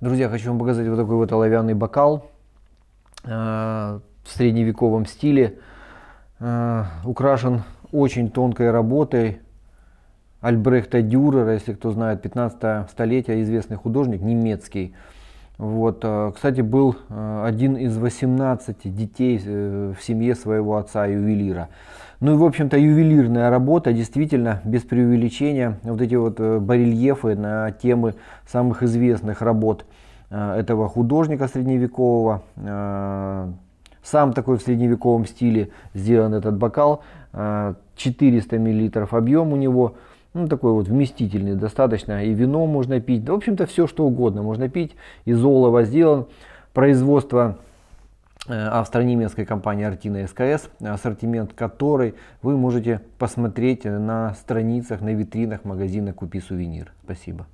Друзья, хочу вам показать вот такой вот оловянный бокал э, в средневековом стиле. Э, украшен очень тонкой работой Альбрехта Дюрера, если кто знает, 15 столетия, известный художник немецкий. Вот, э, кстати, был один из 18 детей в семье своего отца ювелира. Ну и, в общем-то, ювелирная работа, действительно, без преувеличения, вот эти вот э, барельефы на темы самых известных работ э, этого художника средневекового. Э, сам такой в средневековом стиле сделан этот бокал, 400 мл объем у него, ну, такой вот вместительный достаточно, и вино можно пить, да, в общем-то, все что угодно можно пить, из олова сделан, производство Э, австро-немецкой компании Artina SKS, ассортимент которой вы можете посмотреть на страницах, на витринах магазина «Купи сувенир». Спасибо.